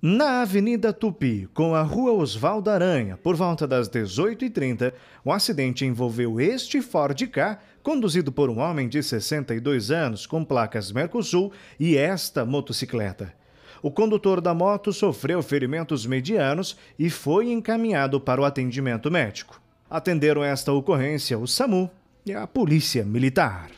Na Avenida Tupi, com a Rua Osvaldo Aranha, por volta das 18h30, o acidente envolveu este Ford K, conduzido por um homem de 62 anos, com placas Mercosul, e esta motocicleta. O condutor da moto sofreu ferimentos medianos e foi encaminhado para o atendimento médico. Atenderam esta ocorrência o SAMU e a Polícia Militar.